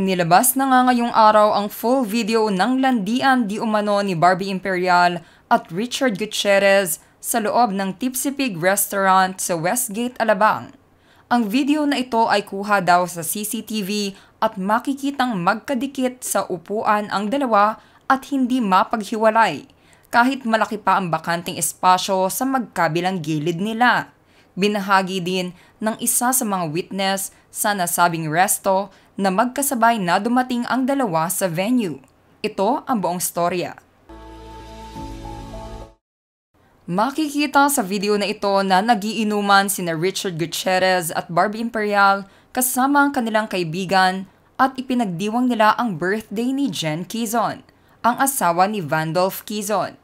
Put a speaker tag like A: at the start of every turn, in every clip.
A: Inilabas na nga ngayong araw ang full video ng landian di umano ni Barbie Imperial at Richard Gutierrez sa loob ng Tipsy Pig Restaurant sa Westgate, Alabang. Ang video na ito ay kuha daw sa CCTV at makikitang magkadikit sa upuan ang dalawa at hindi mapaghiwalay kahit malaki pa ang bakanting espasyo sa magkabilang gilid nila. Binahagi din ng isa sa mga witness sa nasabing resto na magkasabay na dumating ang dalawa sa venue. Ito ang buong storya. Makikita sa video na ito na nagiinuman sina Richard Gutierrez at Barbie Imperial kasama ang kanilang kaibigan at ipinagdiwang nila ang birthday ni Jen Kizon, ang asawa ni Vandolf Kizon.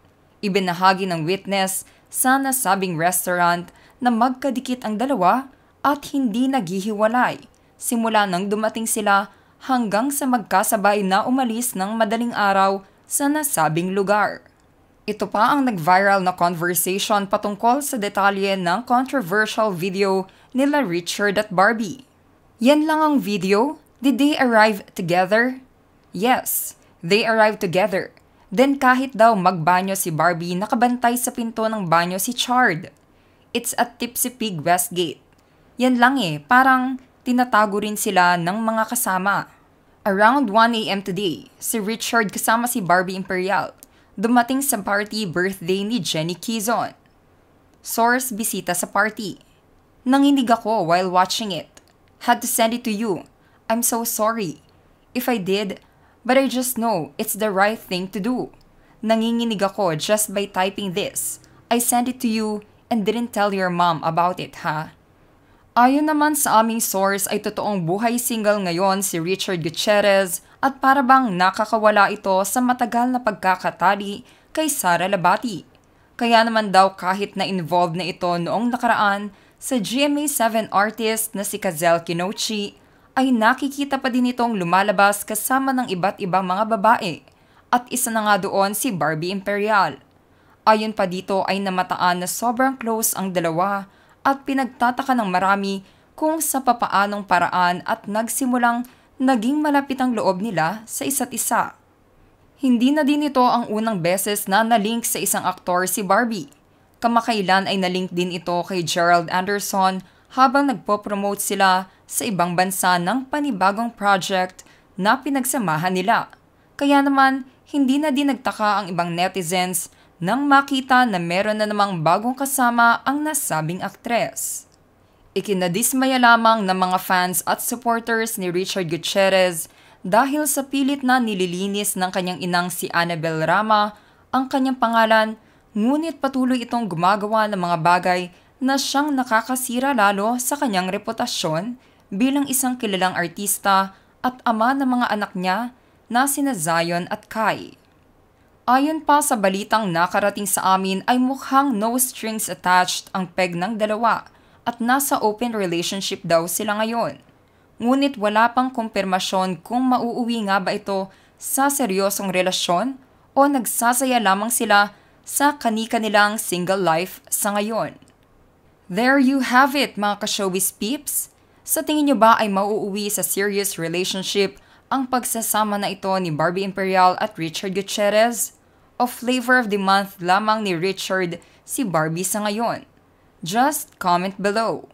A: Ibinahagi ng witness sa nasabing restaurant na magkadikit ang dalawa at hindi naghihiwalay simula nang dumating sila hanggang sa magkasabay na umalis ng madaling araw sa nasabing lugar. Ito pa ang nag-viral na conversation patungkol sa detalye ng controversial video nila Richard at Barbie. Yan lang ang video? Did they arrive together? Yes, they arrived together. Then kahit daw magbanyo si Barbie, nakabantay sa pinto ng banyo si Chard. It's at Tipsy Pig Westgate. Yan lang eh, parang tinatago rin sila ng mga kasama. Around 1am today, si Richard kasama si Barbie Imperial dumating sa party birthday ni Jenny Kizon. Source bisita sa party. Nanginig ako while watching it. Had to send it to you. I'm so sorry. If I did, but I just know it's the right thing to do. Nanginginig ako just by typing this. I sent it to you and didn't tell your mom about it, ha? Huh? Ayon naman sa aming source ay totoong buhay single ngayon si Richard Gutierrez at parabang nakakawala ito sa matagal na pagkakatali kay Sara Labati. Kaya naman daw kahit na involved na ito noong nakaraan sa GMA7 artist na si Kazel Kinochi, ay nakikita pa din itong lumalabas kasama ng iba't ibang mga babae at isa na nga doon si Barbie Imperial. Ayon pa dito ay namataan na sobrang close ang dalawa at pinagtataka ng marami kung sa papaanong paraan at nagsimulang naging malapit ang loob nila sa isa't isa. Hindi na din ito ang unang beses na nalink sa isang aktor si Barbie. Kamakailan ay nalink din ito kay Gerald Anderson habang nagpo-promote sila sa ibang bansa ng panibagong project na pinagsamahan nila. Kaya naman, hindi na din nagtaka ang ibang netizens nang makita na meron na namang bagong kasama ang nasabing aktres. Ikinadismaya lamang ng mga fans at supporters ni Richard Gutierrez dahil sa pilit na nililinis ng kanyang inang si Annabel Rama ang kanyang pangalan ngunit patuloy itong gumagawa ng mga bagay na siyang nakakasira lalo sa kanyang reputasyon bilang isang kilalang artista at ama ng mga anak niya na sina Zion at Kai. Ayon pa sa balitang nakarating sa amin ay mukhang no strings attached ang peg ng dalawa at nasa open relationship daw sila ngayon. Ngunit wala pang kumpirmasyon kung mauuwi nga ba ito sa seryosong relasyon o nagsasaya lamang sila sa kani-kanilang single life sa ngayon. There you have it mga ka-showbiz peeps! Sa tingin nyo ba ay mauuwi sa serious relationship ang pagsasama na ito ni Barbie Imperial at Richard Gutierrez o flavor of the month lamang ni Richard si Barbie sa ngayon? Just comment below.